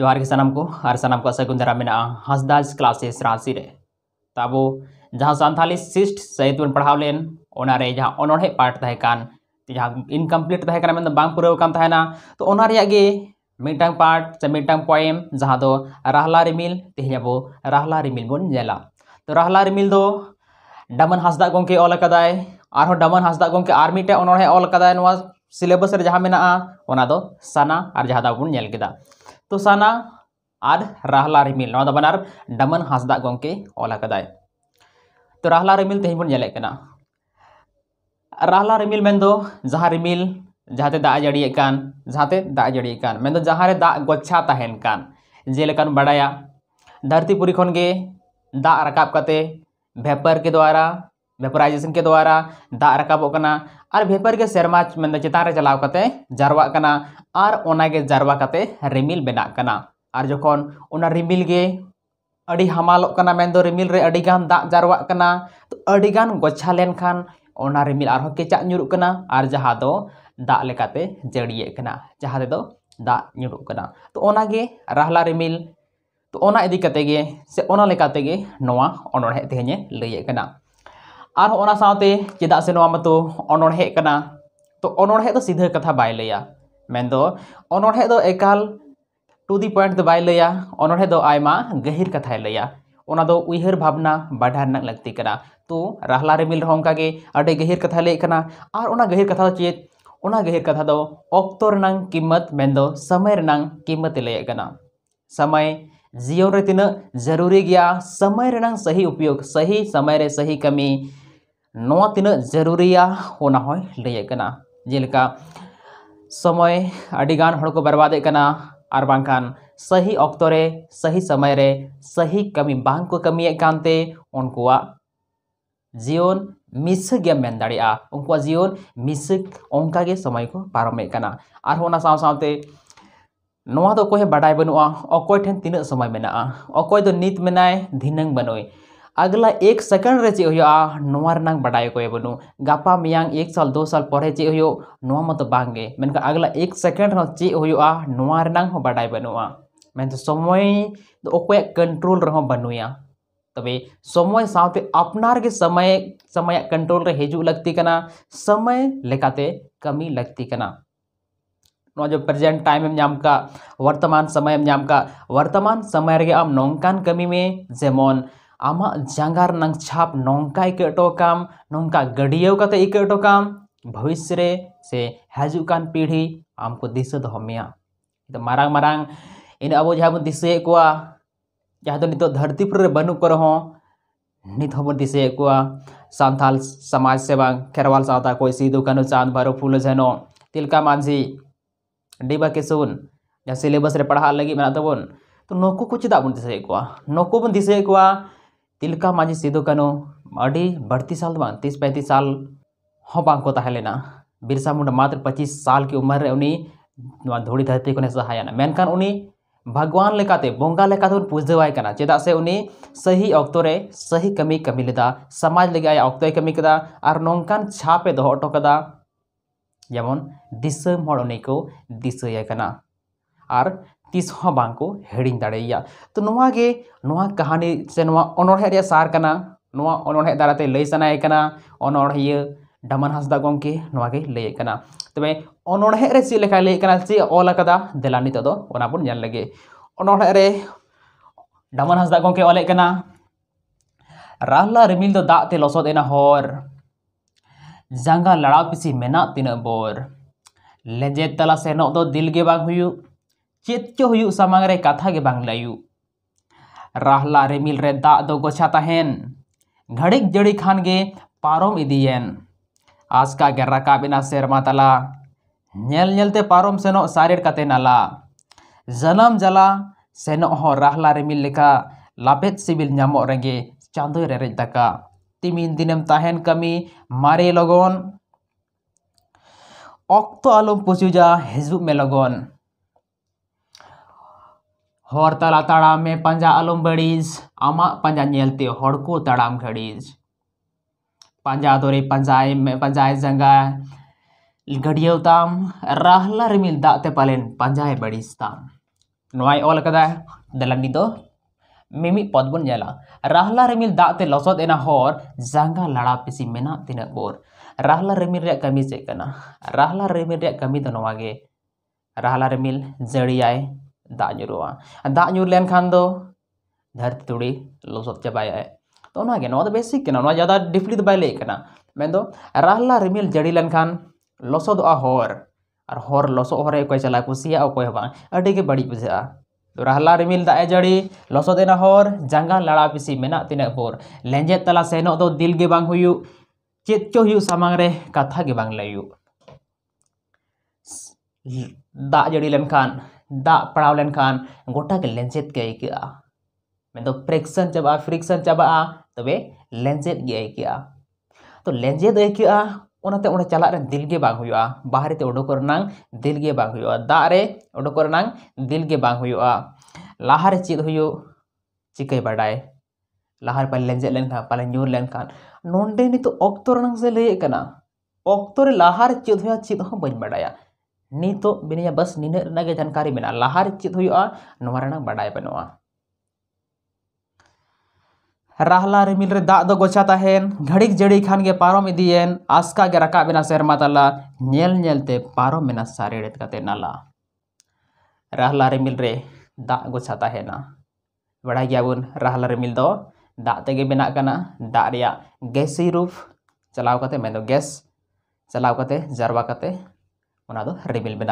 ᱡᱚᱦᱟᱨ ᱜᱮ ᱥᱟᱱᱟᱢ ᱠᱚ ᱟᱨ ᱥᱟᱱᱟᱢ ᱠᱚ ᱥᱟᱹᱜᱩᱱ ᱫᱟᱨᱟᱢ ᱢᱮᱱᱟᱜᱼᱟ क्लासेस ᱠᱞᱟᱥᱮᱥ ᱨᱟᱸᱪᱤ ᱨᱮ ᱛᱟᱵᱚ ᱡᱟᱦᱟᱸ ᱥᱟᱱᱛᱟᱞᱤ सिस्ट सहित बन पढ़ाव लेन ओना ओनारे जहाँ अनड़े पार्ट तहकान तो जहाँ इनकम्प्लीट तहकान में बांग पूरा कान तहना तो ओना रे गे मिटंग पार्ट से मिटंग पोएम जहाँ दो राहला रिमिल तेज अब राहला रिमिल बन नेला तो राहला रिमिल तो दो डमन हासदा गंके ऑल कदाय और डमन हासदा गंके और मिटे अनड़े ऑल कदाय सिलेबस जहाँ मेना सना और जहाँ बन नेल केदा तुसाना और राहला रिमिल ना बनार डमन हासदा गमे ऑलकाय तो राहला रिमिल तेज बोलें राहला रिमिल जहाँ रिमिल जहाँ दा जड़िए जहाँ दा जड़िए जहाँ दा गच्छा तहन जेलकान बड़ा धरती पुरी खनगे दा रकाब करते भेपर के द्वारा वेपोराइजेशन के द्वारा दा रकाबना और भेपर के सेरमा चितान चलावते कर जारवा और जारवा कर रिमिल बना और जो रिमिल हमालोना मन रिमिल दा जारवा तो गोछा लेन खान रिमिल और केचा नुरुकना और जहाँ दो दागते जड़िए जहाँ तो दाग नुरुकना तो रहला रिमिल तो इतना से लिए तेजे और ओना चेदा से नोवा मतो अनोढ़े कना तो अनोढ़े तो सीधा कथा बै लया मेन दो अनोढ़े एकाल टू दि पॉइंट दो बाय लया अनोढ़े दो आयमा गहिर कथा लया ओना दो उहर भावना बाढ़ा लगती करा। तो राहला रे मिल रहा अडे गहिर कथा ले और गहिर कथा चे चेत गहिर कथा दो ऑक्तो रनंग कीमत मेन दो समय रनंग कीमत ले कना समय जीवन रे तिना जरूरी गया समय रनंग सही उपयोग सही समय रे सही कमी नोआ तिना जरूरिया ओना होय समय अडी को बर्बाद और बाखान सही अक्तरे सही समय रे सही कमी बांग को कमी कानते उनको जीवन मिस गया मेन जीवन मिस ओंका के समय को पारमे और होना साव सावते ᱱᱚᱣᱟ ᱫᱚ ᱚᱠᱚᱭ ᱦᱚᱸ ᱵᱟᱰᱟᱭ ᱵᱟᱹᱱᱩᱜᱼᱟ ᱚᱠᱚᱭ ᱴᱷᱮᱱ अगला एक सेकेंड रे चे नोवा को बड़ाय कोए बनु गापा मियांग एक साल दो साल परे चे मत बांगे मेनका अगला एक सेकेंड रो चे नोवा बनुआ मेन तो समय अकोय तो कंट्रोल रहो बनुया तबे समय साथे अपना के समय समय कंट्रोल रे हेजु लगती कना समय लेकाते कमी लगती कना ᱱᱚᱣᱟ ᱡᱮ ᱯᱨᱮᱡᱮᱱᱴ ᱴᱟᱭᱤᱢ ᱮᱢ ᱧᱟᱢ ᱠᱟᱜ ᱵᱚᱨᱛᱚᱢᱟᱱ ᱥᱚᱢᱚᱭ ᱮᱢ ᱧᱟᱢ ᱠᱟᱜ ᱵᱚᱨᱛᱚᱢᱟᱱ ᱥᱚᱢᱚᱭ ᱨᱮᱜᱮ ᱟᱢ ᱱᱚᱝᱠᱟᱱ ᱠᱟᱹᱢᱤ ᱢᱮ ᱡᱮᱢᱚᱱ आम ᱡᱟᱸᱜᱟ ᱨᱮᱱᱟᱝ ᱪᱷᱟᱯ ᱱᱚᱝᱠᱟ ᱟᱹᱭᱠᱟᱹᱣ नौका ᱠᱟᱢ ᱱᱚᱝᱠᱟ ᱜᱟᱹᱰᱭᱟᱹᱣ भविष्य से हजुकान कान पीढ़ी आमको दिशा दो तो मारांग मारांग इन अब जहाँ बन दिशे को जहाँ तो नित धरती पर बनू को रहो नित हम दिशे को सान्थाल समाज से बांग खेरवाल सावता कोई सीधु कानू चांद भरो फूल झनो तिलका मांझी डिबा किसुन जहाँ सिलेबस पढ़ा लगी मेरा तो नौको को चेदा बन दिशे को नौको बन दिशे को तिलका माझी सिदू अड़ी बढ़ती साल बा तीस पैंतीस साल हों बा तहलेना बिरसा मुंडा मात्र पच्चीस साल की उम्र उनी धूड़ी धरती को सहायना मेनकान उनी भगवान लेकाते बंगा लेकाते पूजवाई करना चेदा से उनी सही अक्तरे सही कमी कमी लेदा समाज लगे आया अक्त कमी करा और नौकान छापे दो अटोकदा जेमन दिसम को दिसाई और तीस हों हाँ बांग को हेडिंग दाड़ेया तो नवा नवा कहानी से नवा अनोढ़े रे सार कना नवा अनोढ़े दाराते लई सनाए कना अनोढ़िया डमन हंसदा गोमके नवा गे लई कना तबे तो अनोढ़े रे चे लेखा लई कना चे ऑल कदा देला नित तो ओना बन जान लगे अनोढ़े रे डमन हंसदा गोमके ऑले कना राहला रिमिल दो तो दाते लसोद एना होर जांगा लड़ा पिसी मेना तिना बोर लेजे तला सेनो दो तो दिल के बाग हुयु चेतचो सामांग कथा के बांग लयू राहला रेमिल रे दा दो गोछा तहन घड़ी जड़ी खान गे पारोम इदीयन आसका के रकाब इना शेरमा तला नेल नेलते पारोम सेनो सारेर कते नला जनम जला सेनो हो राहला रेमिल लेका लापेत सिबिल नमो रंगे चांदो रे रे दका तिमिन दिनम तहन कमी मारे लगन ओक्तो आलम पुसुजा हेजु मे लगन हर तला तड़ाम में पंजा अलम बड़ीज आमा पंजा नलते हड़को तड़ाम घड़ीज पंजा दौरे पाजा में पंजाए जंगा घड़ियवताम रहला रिमिल दाते पालेन पाजा बड़ीज तम नवाय ऑल कदा मिमी पद बन जाला रहला रिमिल दाते लसद एना हर जंगा लड़ा पिसी मेना तिना बोर रहला रिमिल कमी चेकना रहला रिमिल कमी तो नागे रहला रिमिल जड़ियाए दाजुरुआ दाजुर लेन खान दो धरती थोड़ी लुसत चाबाए तो बेसिक ज्यादा डिपली तो बैलना मैं राहला रिमिल जड़ी लेन खान लसद हर लसद हर चला कुछ बड़ी बुझे तो राहला रिमिल दाए जड़ी लसद जंगा लड़ा पिसी मेना तीन भोर लेंजे तला सेन दो दिल के बांग हुयु चेत चो हुयु कथा के बांग लयु दा जड़ी लेन खान पड़ाव लेखान गोटा के लेंजेद तो तो तो के आयक फ्रिक्शन चाबा फ्रिक्शन चाबा तब लेंजेद तो लेंजेद अयकते चलने दिले बाहर उडोक दिले दागे उडोक दिले लहारे चेद चिकाय बाडा लहारे पाले लेंजेद पाले नूर लेखान नोडे नितो से लैक लहारे चेद चेद बाडा नीत बिना बस नीना जानकारी में लहार चेहरा बड़ा बनू राहला रिमिल दाग दो गोचा तहन घड़ी जड़ी खान के पारम इदीन आसका के रका बिना सेरमा तला नेल नेलते पारम में सारेड़ नाला राहला रिमिल दाग गोचा तहना बड़ा गया राहला रिमिल दाग तेगे बना करना दाग गैसी रूफ चलाव गैस चलाव जरवा रिविल में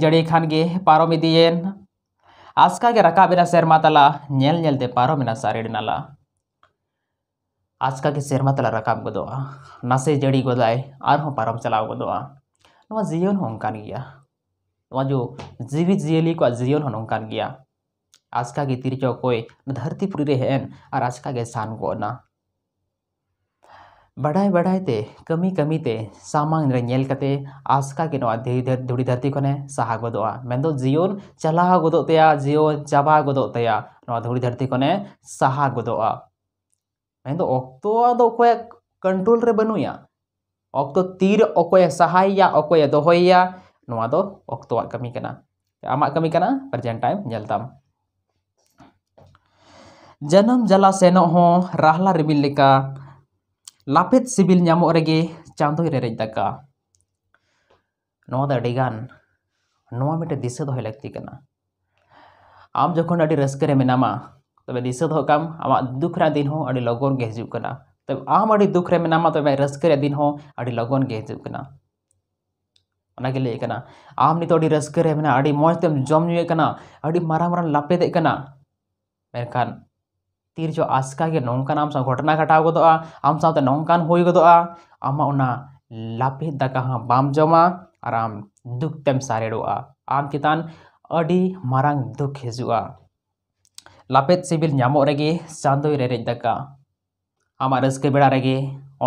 जड़ी खान पारम इदीन आसका रकाबना सेरमा तला नलते पारम सारे नाला आसका सेरमा तला रकाब गोद नसे जड़ी गोदाय पारम चला गोद जीवन हमकान गया जो जीवित जीली को जीवन नौकान गया आसका तिरचो कोई धरती पुरी हेन और आसका सान गोना बड़ा बड़ाते कमी कमी सामानते आसका क्यों धूड़ी धरती को सहा गोद जीवन चला गोद जीवन चाबा गोद धुड़ी धरती को सहा गोद कंट्रोल बनूया अक्तो तीर अकय सहाया अकय दहया कमी आम कमी प्रेजेंट टाइम नलताम जनम जला सेनों रहा रिमिल लेका लापेद सिविल रेगे चांदो रेज दाका मिटे दिशा है लाती आम जो रे मेमा तब दिशा दहकाम आम दुख दिन लगन के हजन तब आम दुख रे मेमा तब रे दिन लगन के हजन लैक आम नित रे मजतेम जमुना मारा मारा लापेदे तीर चो आसका नौकान आम घटना घटा गो आम नौकान हो गो आम लापित दाका बाम जमा और आम दुखतेम सारेड़ा आम चितान मारंग दुख हजूँ लापेद सिविल रेगे चांदो रेज दाका आम रसके बेड़ा रेगे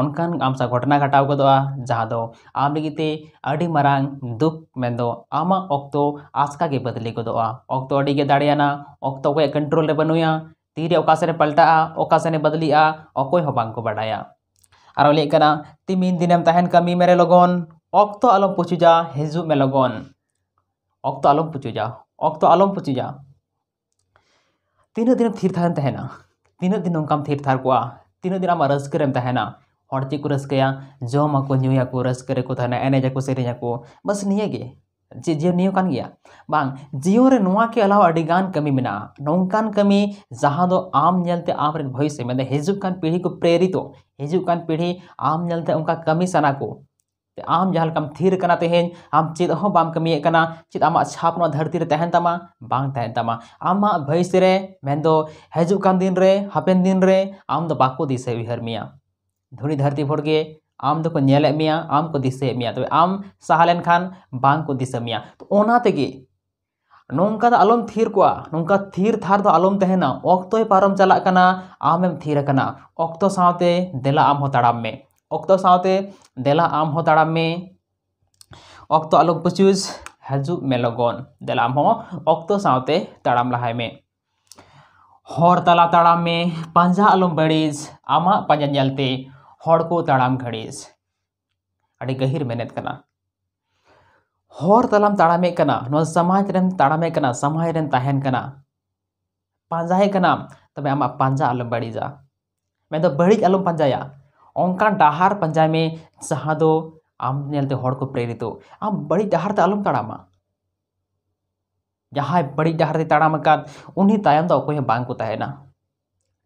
अनकान आम घटना घटा गो जहाँ आम लगे मारंग दुख में आम अक्त आसका बदली गोदा अक्त दाड़ाना अक्त कंट्रोल बनू तीरे ओकासने पलटा ओकासने बदली ओकोय हो बांको बड़ाया और लेकना तिमिन दिनम तहन कमी मेरे लगन ओक्तो आलम पुचुजा हेजु में लगन ओक्तो आलम पुचुजा ओक्तो आलम पुचुजा तीन दिन थीर थान तहना तीन दिन ओंकाम थीर थार को तीन दिन आम रस्करम तहना और चेक को रस्कया जमा को न्यूया को रस्करे को तहना एनेजा को सेरेजा को बस निये जे जीव नियो कान गया बांग जीव रे नोआ के अलावा अडीगान कमी मिना नोंकान कमी जहाँ दो आम नेलते आम रे भविष्य मेंदे हेजु कान पीढ़ी को प्रेरितो हेजु कान पीढ़ी आम नेलते उनका कमी सना को आम जहल कम थिर कना तेहेन आम चित हो बाम कमी कना चित आमा छापनो धरती रे तहन तमा बांग तहन तमा आमा भविष्य रे मेंदो हेजु दिन दिन रे धुनी धरती फोड़ के आम दो आम को दिसे मिया तब आम सहालेन खान बांग को दिसे मिया तो ओना तेगी नौका अलम थिर को नौका थिर थार दो आलम तहना अक्तो पारम चलना आम एम थिर अक्तो साथे देला आम हो ताड़ाम में अक्तो साथे देला आम हो ताड़ाम में अक्तो आलोक पचूज हजू मेलोगन देला आम हो अक्तो साथे ताड़ाम लहाय में हर तला तड़ाम में पांजा आलम बड़ीज आमा पांजा नलते हर को ताम घड़ीस गहिर मेहनत करना हर तलाम ताम समाज ताम समाज पाजाए तब आम पाजा आलम बड़ीजा मैं तो बड़ी आलम पाजाया अंकान डहार पाजा में जहाँ दो आम नलते तो तो को प्रेरित आम बड़ी डहार आलम ताम जहाँ बड़ी डहार ताम उन्हीं तयम तो अकोना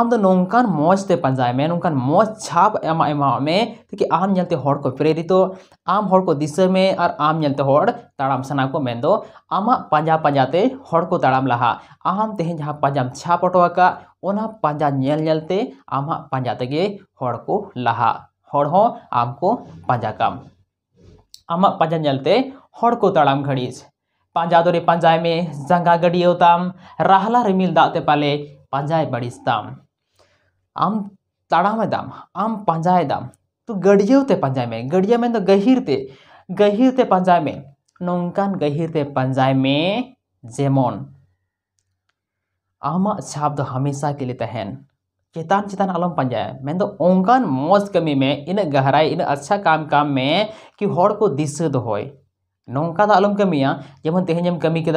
आम तो नौकान मजते पाजाए नौकान मज छाप कि आम जलते को प्रेरित आम को दिसमे और आम जलते ताम सना को मेन आम पाजा पाजाते को ताम लहा आम तेह जहाँ पाजाम छाप अटोका ओना पाजा नलते आम पाजातेगे को लहा आम को पाजा काम आम पाजा नलते को ताम घड़ी पाजा दो पाजा में जंगा गड़ी होता राहला रिमिल दाते पाले बड़ी बड़ीस्ताम आम तड़ामेदाम आम पंजायदाम तो गड़ियाते पंजाय में गड़िया में तो गहिरते गहिरते पंजाय में नौकान गहिरते पंजाय में जेमन आम छाप हमेशा के लिए तहन चितान चितान आलम पंजाय में तो ओंकान मौज कमी में इन गहराई इन अच्छा काम काम में कि हर को दिस दो नौका आलम कमी जेमन तेहन जम कमी के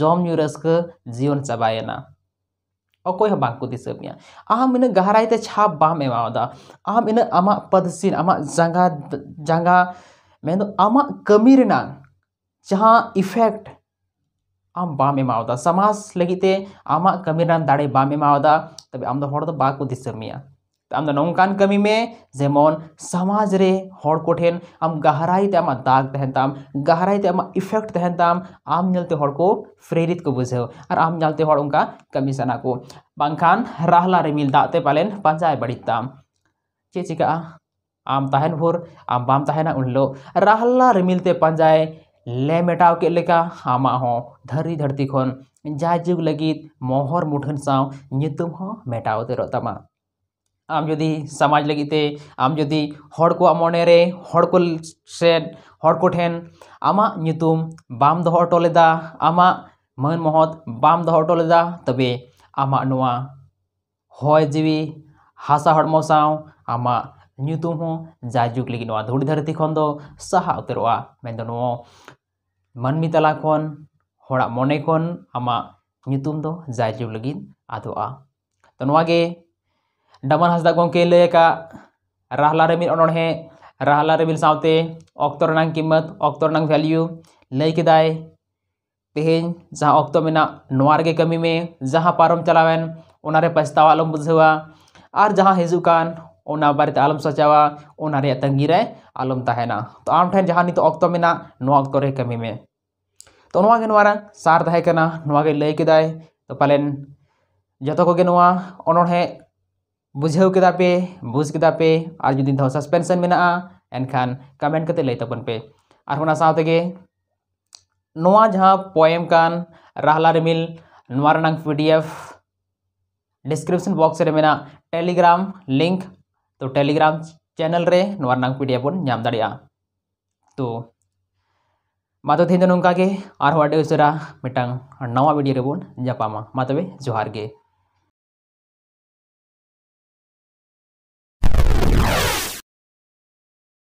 जम रस्क जीवन चाबाएना और आम इन गहराई ते छाप बाम एवादा आम इन आम पद सिन अमा जंगा जंगा मैं तो अमा कमीर जहाँ इफेक्ट आम बाम एवादा समाज लगी ते अमा कमीर ना दाढ़े बाम एवादा तभी आम तो हर तो आम नौकान कमी में जेमन समाज रे हर आम गहराई तम दाग तहन तम गहराई तम इफेक्ट तहन आम नलते हर को प्रेरित को बुझे और आम नलते कमी सना को बांखान राहला रे दाते पालन पाजा बड़ी तम चे चिका आम तहन भोर आम बाम तहना उनलो राहला रे मिलते ले मेटाव के लेका आमा हो धरती जाग जाय जुग लगी मोहर मुठन साव नितुम हो ᱟᱢ ᱡᱩᱫᱤ ᱥᱚᱢᱟᱡᱽ ᱞᱟᱹᱜᱤᱫ ᱛᱮ ᱟᱢ ᱡᱩᱫᱤ ᱦᱚᱲ ᱠᱚᱣᱟᱜ ᱢᱚᱱᱮᱨᱮ ᱦᱚᱲ ᱠᱚ ᱥᱮᱫ ᱦᱚᱲ ᱠᱚᱴᱷᱮᱱ ᱟᱢᱟᱜ ᱧᱩᱛᱩم ᱵᱟᱢ ᱫᱚᱦᱚ ᱦᱚᱴᱚ ᱞᱮᱫᱟ ᱟᱢᱟᱜ ᱢᱟᱹᱱ ᱢᱚᱦᱚᱛ ᱵᱟᱢ ᱫᱚᱦᱚ ᱦᱚᱴᱚ ᱞᱮᱫᱟ ᱛᱚᱵᱮ ᱟᱢᱟᱜ ᱱᱚᱣᱟ ᱦᱚᱭ ᱡᱤᱣᱤ ᱦᱟᱥᱟ ᱦᱚᱲᱢᱚ ᱥᱟᱶ ᱟᱢᱟᱜ ᱧᱩᱛᱩᱢ ᱦᱚᱸ ᱡᱟᱭᱡᱩᱜᱽ ᱞᱟᱹᱜᱤᱫ ᱱᱚᱣᱟ ᱫᱷᱩᱲᱤ ᱫᱷᱟᱹᱨᱛᱤ ᱠᱷᱚᱱ ᱫᱚ ᱥᱟᱦᱟ ᱩᱛᱟᱹᱨᱚᱜᱼᱟ ᱢᱮᱱᱫᱚ ᱱᱚᱣᱟ ᱢᱟᱹᱱᱢᱤ ᱛᱟᱞᱟ ᱠᱷᱚᱱ ᱦᱚᱲᱟᱜ ᱢᱚᱱᱮ ᱠᱷᱚᱱ ᱟᱢᱟᱜ ᱧᱩᱛᱩᱢ ᱫᱚ ᱡᱟᱭᱡᱩᱜᱽ ᱞᱟᱹᱜᱤᱫ ᱟᱫᱚᱜᱼᱟ ᱛᱚ ᱱᱚᱣᱟᱜᱮ डमन हंसदा गोके लैका राहला रे अनोहे राहला रे सावते ऑक्टो रना कीमत ऑक्टो रना वैल्यू लैकदाय तेहन जहाँ ऑक्टो मेना कमी में जहाँ पारम चलावन उनारे पछताव आलम बुझा और जहाँ हजुकान बारे आलम सचावा उनारे तंगी रे आलम तहना तो आम ठेन जहाँ नित ऑक्टो मेना रे कमी में तो नागे नारा सार दहेना लैकदाय तो पालन जो को बुझे कदापे बुझ कदापे और जुदी दौ सस्पेंशन मे एनखान कमेंट कर लैतापन पे और जहाँ पोएम कान राहला रिमिल पीडीएफ डिस्क्रिप्शन बॉक्स में टेलीग्राम लिंक तो टेलीग्राम चैनल रे पीडीएफ बन नाम दाड़ा तो मतो तेज तो नौका उसे मिट्टा नवा भिडियो रेबापा मा तबे जोहार जोहारे